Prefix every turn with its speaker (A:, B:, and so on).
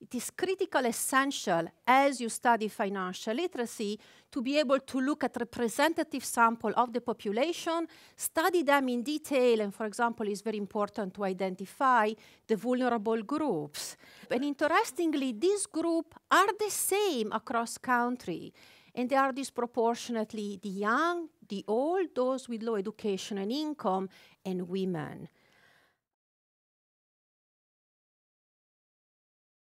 A: It is critical essential as you study financial literacy to be able to look at representative sample of the population, study them in detail, and for example, it's very important to identify the vulnerable groups. And interestingly, these groups are the same across country, and they are disproportionately the young, the old, those with low education and income, and
B: women.